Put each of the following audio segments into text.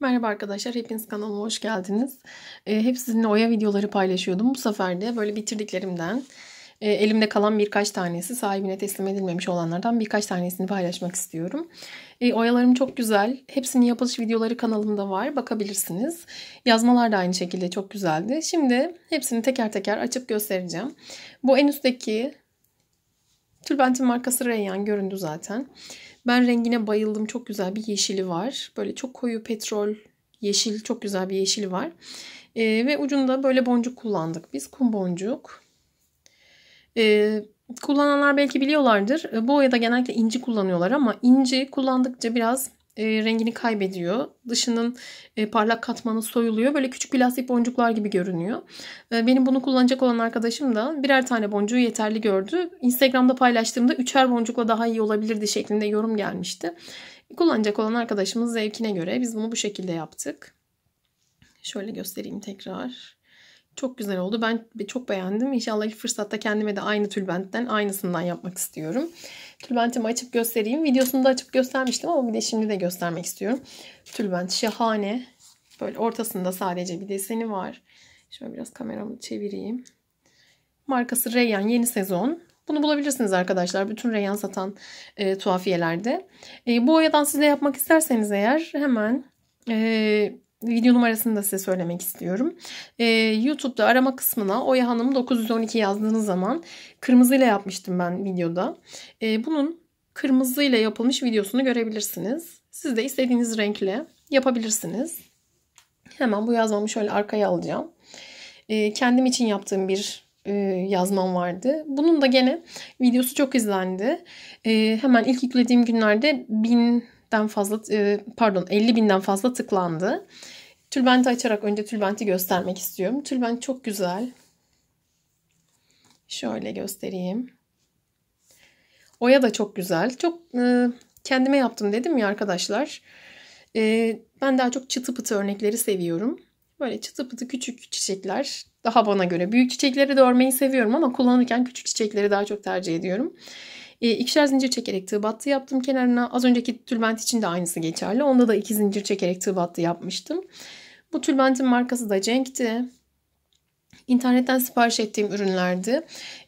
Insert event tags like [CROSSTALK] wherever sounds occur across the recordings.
Merhaba arkadaşlar, hepiniz kanalıma hoş geldiniz. Ee, hep sizinle oya videoları paylaşıyordum. Bu sefer de böyle bitirdiklerimden, e, elimde kalan birkaç tanesi, sahibine teslim edilmemiş olanlardan birkaç tanesini paylaşmak istiyorum. E, oyalarım çok güzel. Hepsinin yapılış videoları kanalımda var, bakabilirsiniz. Yazmalar da aynı şekilde çok güzeldi. Şimdi hepsini teker teker açıp göstereceğim. Bu en üstteki Tülbentin markası Reyyan göründü zaten. Ben rengine bayıldım. Çok güzel bir yeşili var. Böyle çok koyu petrol yeşil. Çok güzel bir yeşili var. E, ve ucunda böyle boncuk kullandık biz. Kum boncuk. E, kullananlar belki biliyorlardır. Bu boyada genellikle inci kullanıyorlar ama inci kullandıkça biraz e, rengini kaybediyor. Dışının e, parlak katmanı soyuluyor. Böyle küçük plastik boncuklar gibi görünüyor. E, benim bunu kullanacak olan arkadaşım da birer tane boncuğu yeterli gördü. Instagram'da paylaştığımda üçer boncukla daha iyi olabilirdi şeklinde yorum gelmişti. Kullanacak olan arkadaşımız zevkine göre biz bunu bu şekilde yaptık. Şöyle göstereyim tekrar. Çok güzel oldu. Ben çok beğendim. İnşallah ilk fırsatta kendime de aynı tülbentten aynısından yapmak istiyorum. Tülbentimi açıp göstereyim. Videosunu da açıp göstermiştim ama bir de şimdi de göstermek istiyorum. Tülbent şahane. Böyle ortasında sadece bir deseni var. Şöyle biraz kameramı çevireyim. Markası Reyyan yeni sezon. Bunu bulabilirsiniz arkadaşlar. Bütün reyan satan e, tuhafiyelerde. E, bu oyadan siz de yapmak isterseniz eğer hemen e, video numarasını da size söylemek istiyorum. Ee, YouTube'da arama kısmına Oya Hanım 912 yazdığınız zaman kırmızıyla yapmıştım ben videoda. Ee, bunun kırmızıyla yapılmış videosunu görebilirsiniz. Siz de istediğiniz renkle yapabilirsiniz. Hemen bu yazmamı şöyle arkaya alacağım. Ee, kendim için yaptığım bir e, yazmam vardı. Bunun da gene videosu çok izlendi. Ee, hemen ilk yüklediğim günlerde bin binden fazla e, pardon 50 binden fazla tıklandı. Tülbenti açarak önce tülbenti göstermek istiyorum. Tülbent çok güzel. Şöyle göstereyim. Oya da çok güzel. Çok e, kendime yaptım dedim ya arkadaşlar. E, ben daha çok çıtı pıtı örnekleri seviyorum. Böyle çıtı pıtı küçük çiçekler daha bana göre. Büyük çiçekleri de örmeyi seviyorum ama kullanırken küçük çiçekleri daha çok tercih ediyorum. E, ikişer zincir çekerek tığ battı yaptım kenarına. Az önceki tülbent için de aynısı geçerli. Onda da iki zincir çekerek tığ battı yapmıştım. Bu tülbentin markası da Cenk'ti. İnternetten sipariş ettiğim ürünlerdi.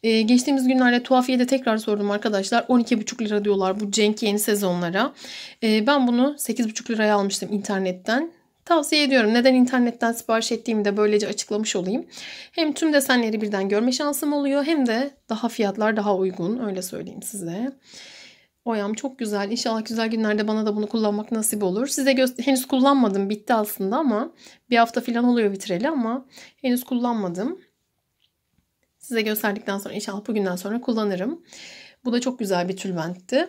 Ee, geçtiğimiz günlerde tuhafiyede tekrar sordum arkadaşlar. 12,5 lira diyorlar bu Cenk yeni sezonlara. Ee, ben bunu 8,5 liraya almıştım internetten. Tavsiye ediyorum. Neden internetten sipariş ettiğimi de böylece açıklamış olayım. Hem tüm desenleri birden görme şansım oluyor hem de daha fiyatlar daha uygun öyle söyleyeyim size. Oyam çok güzel. İnşallah güzel günlerde bana da bunu kullanmak nasip olur. Size henüz kullanmadım. Bitti aslında ama bir hafta falan oluyor bitireli ama henüz kullanmadım. Size gösterdikten sonra inşallah bugünden sonra kullanırım. Bu da çok güzel bir tülbentti.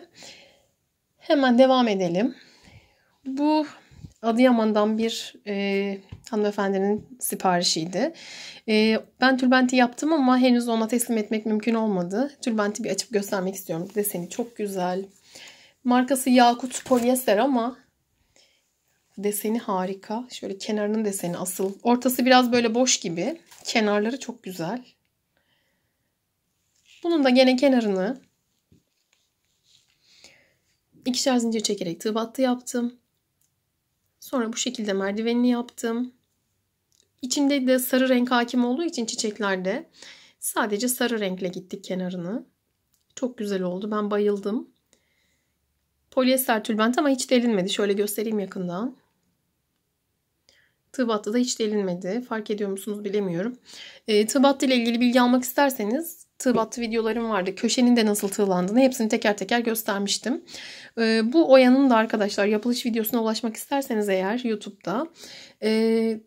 Hemen devam edelim. Bu Adıyaman'dan bir e, hanımefendinin siparişiydi. E, ben tülbenti yaptım ama henüz ona teslim etmek mümkün olmadı. Tülbenti bir açıp göstermek istiyorum. Deseni çok güzel. Markası Yakut Polyester ama deseni harika. Şöyle kenarının deseni asıl. Ortası biraz böyle boş gibi. Kenarları çok güzel. Bunun da gene kenarını ikişer zincir çekerek tığ battı yaptım. Sonra bu şekilde merdivenini yaptım. İçinde de sarı renk hakim olduğu için çiçeklerde sadece sarı renkle gittik kenarını. Çok güzel oldu. Ben bayıldım. Polyester tülbent ama hiç delinmedi. Şöyle göstereyim yakından. Tığ da hiç delinmedi. Fark ediyor musunuz bilemiyorum. E, tığ ile ilgili bilgi almak isterseniz tığ battı videolarım vardı. Köşenin de nasıl tığlandığını hepsini teker teker göstermiştim. E, bu oyanın da arkadaşlar yapılış videosuna ulaşmak isterseniz eğer YouTube'da e,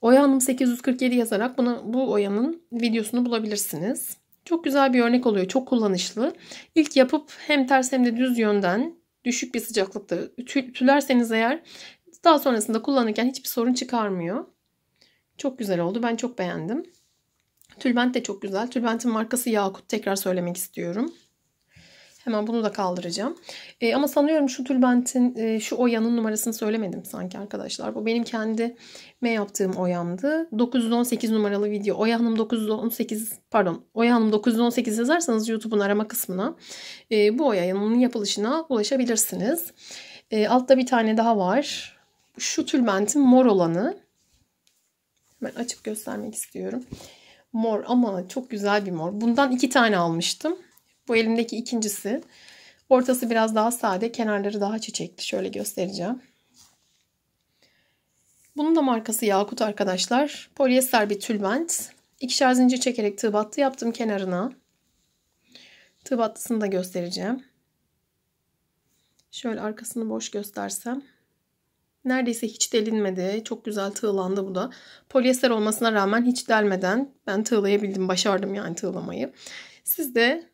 Oya 847 yazarak buna, bu oyanın videosunu bulabilirsiniz. Çok güzel bir örnek oluyor. Çok kullanışlı. İlk yapıp hem ters hem de düz yönden düşük bir sıcaklıkta ütülerseniz eğer daha sonrasında kullanırken hiçbir sorun çıkarmıyor. Çok güzel oldu. Ben çok beğendim. Tülbent de çok güzel. Tülbentin markası Yakut. Tekrar söylemek istiyorum. Hemen bunu da kaldıracağım. E, ama sanıyorum şu tülbentin, e, şu oyanın numarasını söylemedim sanki arkadaşlar. Bu benim kendi me yaptığım oyamdı. 918 numaralı video. Oya Hanım 918, pardon. Oya Hanım 918 yazarsanız YouTube'un arama kısmına e, bu oyanın yapılışına ulaşabilirsiniz. E, altta bir tane daha var. Şu tülbentin mor olanı. Hemen açıp göstermek istiyorum. Mor ama çok güzel bir mor. Bundan iki tane almıştım. Bu elimdeki ikincisi. Ortası biraz daha sade. Kenarları daha çiçekli. Şöyle göstereceğim. Bunun da markası Yakut arkadaşlar. Polyester bir tülbent. İkişer zincir çekerek tığ battı yaptım kenarına. Tığ battısını da göstereceğim. Şöyle arkasını boş göstersem Neredeyse hiç delinmedi. Çok güzel tığlandı bu da. Polyester olmasına rağmen hiç delmeden ben tığlayabildim. Başardım yani tığlamayı. Siz de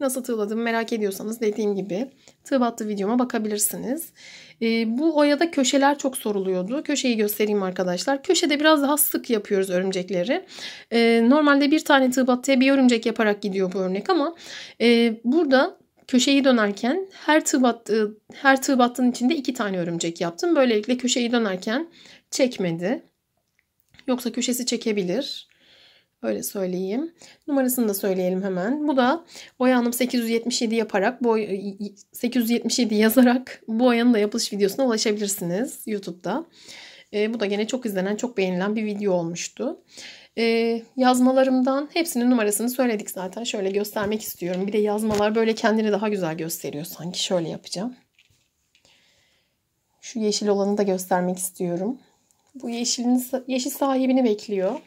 nasıl tığladığımı merak ediyorsanız dediğim gibi tığ battı videoma bakabilirsiniz. E, bu oyada köşeler çok soruluyordu. Köşeyi göstereyim arkadaşlar. Köşede biraz daha sık yapıyoruz örümcekleri. E, normalde bir tane tığ battıya bir örümcek yaparak gidiyor bu örnek ama e, burada Köşeyi dönerken her tığ, battı, e, her tığ battığın içinde iki tane örümcek yaptım. Böylelikle köşeyi dönerken çekmedi. Yoksa köşesi çekebilir. Öyle söyleyeyim. Numarasını da söyleyelim hemen. Bu da Oya Hanım 877 yaparak, boy 877 yazarak bu Oya'nın da yapılış videosuna ulaşabilirsiniz YouTube'da. E, bu da gene çok izlenen, çok beğenilen bir video olmuştu e, yazmalarımdan hepsinin numarasını söyledik zaten. Şöyle göstermek istiyorum. Bir de yazmalar böyle kendini daha güzel gösteriyor sanki. Şöyle yapacağım. Şu yeşil olanı da göstermek istiyorum. Bu yeşilin, yeşil sahibini bekliyor.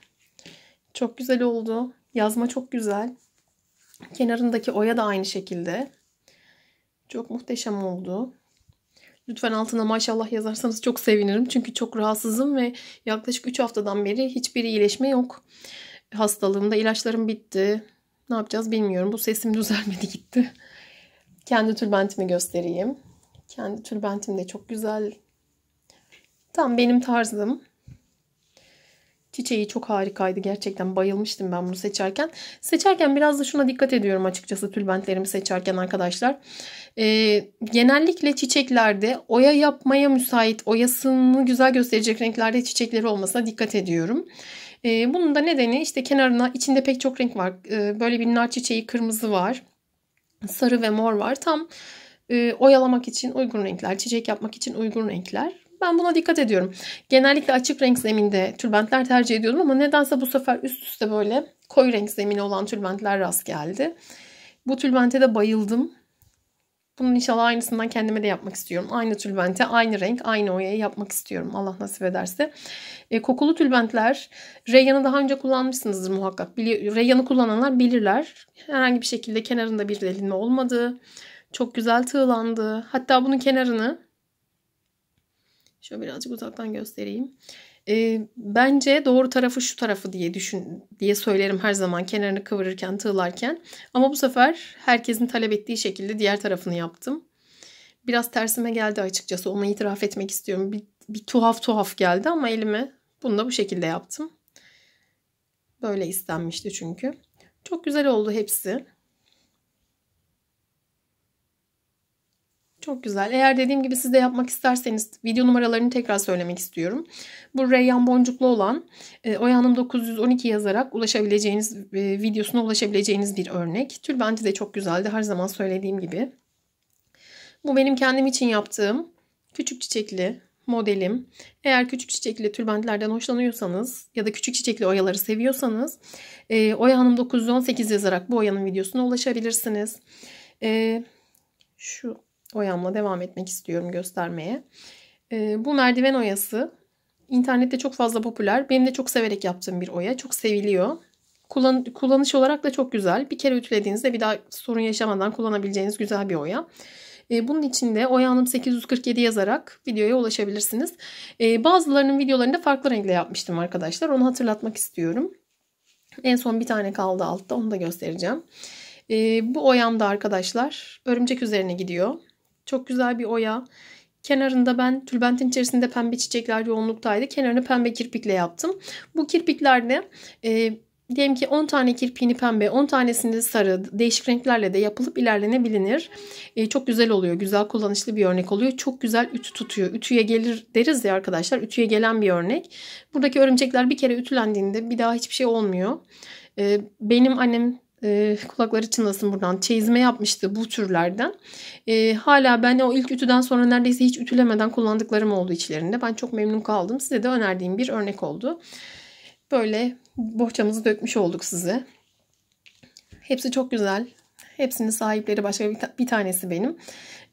Çok güzel oldu. Yazma çok güzel. Kenarındaki oya da aynı şekilde. Çok muhteşem oldu. Lütfen altına maşallah yazarsanız çok sevinirim. Çünkü çok rahatsızım ve yaklaşık 3 haftadan beri hiçbir iyileşme yok. Hastalığımda ilaçlarım bitti. Ne yapacağız bilmiyorum. Bu sesim [LAUGHS] düzelmedi gitti. Kendi tülbentimi göstereyim. Kendi tülbentim de çok güzel. Tam benim tarzım. Çiçeği çok harikaydı. Gerçekten bayılmıştım ben bunu seçerken. Seçerken biraz da şuna dikkat ediyorum açıkçası tülbentlerimi seçerken arkadaşlar. Ee, genellikle çiçeklerde oya yapmaya müsait, oyasını güzel gösterecek renklerde çiçekleri olmasına dikkat ediyorum. Ee, bunun da nedeni işte kenarına içinde pek çok renk var. Ee, böyle bir nar çiçeği kırmızı var. Sarı ve mor var. Tam e, oyalamak için uygun renkler, çiçek yapmak için uygun renkler. Ben buna dikkat ediyorum. Genellikle açık renk zeminde tülbentler tercih ediyordum ama nedense bu sefer üst üste böyle koyu renk zemini olan tülbentler rast geldi. Bu tülbente de bayıldım. Bunun inşallah aynısından kendime de yapmak istiyorum. Aynı tülbente, aynı renk, aynı oyayı yapmak istiyorum. Allah nasip ederse. E, kokulu tülbentler, reyyanı daha önce kullanmışsınızdır muhakkak. Bili reyyanı kullananlar bilirler. Herhangi bir şekilde kenarında bir delinme olmadı. Çok güzel tığlandı. Hatta bunun kenarını Şöyle birazcık uzaktan göstereyim. E, bence doğru tarafı şu tarafı diye düşün diye söylerim her zaman kenarını kıvırırken tığlarken. Ama bu sefer herkesin talep ettiği şekilde diğer tarafını yaptım. Biraz tersime geldi açıkçası onu itiraf etmek istiyorum. Bir, bir tuhaf tuhaf geldi ama elime bunu da bu şekilde yaptım. Böyle istenmişti çünkü. Çok güzel oldu hepsi. Çok güzel. Eğer dediğim gibi siz de yapmak isterseniz video numaralarını tekrar söylemek istiyorum. Bu Reyyan Boncuklu olan e, oyanım 912 yazarak ulaşabileceğiniz e, videosuna ulaşabileceğiniz bir örnek. Tülbenti de çok güzeldi her zaman söylediğim gibi. Bu benim kendim için yaptığım küçük çiçekli modelim. Eğer küçük çiçekli tülbentlerden hoşlanıyorsanız ya da küçük çiçekli oyaları seviyorsanız e, oyanım 918 yazarak bu oyanın videosuna ulaşabilirsiniz. şu oyamla devam etmek istiyorum göstermeye. E, bu merdiven oyası internette çok fazla popüler. Benim de çok severek yaptığım bir oya. Çok seviliyor. Kullan, kullanış olarak da çok güzel. Bir kere ütülediğinizde bir daha sorun yaşamadan kullanabileceğiniz güzel bir oya. Ee, bunun için de Oya Hanım 847 yazarak videoya ulaşabilirsiniz. E, bazılarının videolarında farklı renkle yapmıştım arkadaşlar. Onu hatırlatmak istiyorum. En son bir tane kaldı altta. Onu da göstereceğim. E, bu oyamda arkadaşlar örümcek üzerine gidiyor. Çok güzel bir oya. Kenarında ben tülbentin içerisinde pembe çiçekler yoğunluktaydı. Kenarını pembe kirpikle yaptım. Bu kirpiklerde e, diyelim ki 10 tane kirpiğini pembe, 10 tanesini sarı, değişik renklerle de yapılıp ilerlenebilinir. E, çok güzel oluyor. Güzel kullanışlı bir örnek oluyor. Çok güzel ütü tutuyor. Ütüye gelir deriz ya arkadaşlar. Ütüye gelen bir örnek. Buradaki örümcekler bir kere ütülendiğinde bir daha hiçbir şey olmuyor. E, benim annem e, kulakları çınlasın buradan çeyizme yapmıştı bu türlerden. E, hala ben o ilk ütüden sonra neredeyse hiç ütülemeden kullandıklarım oldu içlerinde. Ben çok memnun kaldım. Size de önerdiğim bir örnek oldu. Böyle bohçamızı dökmüş olduk size. Hepsi çok güzel. Hepsinin sahipleri başka bir, ta bir tanesi benim.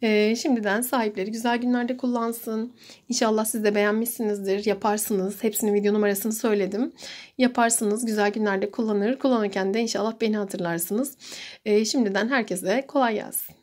Ee, şimdiden sahipleri güzel günlerde kullansın. İnşallah siz de beğenmişsinizdir. Yaparsınız. Hepsinin video numarasını söyledim. Yaparsınız. Güzel günlerde kullanır. Kullanırken de inşallah beni hatırlarsınız. Ee, şimdiden herkese kolay gelsin.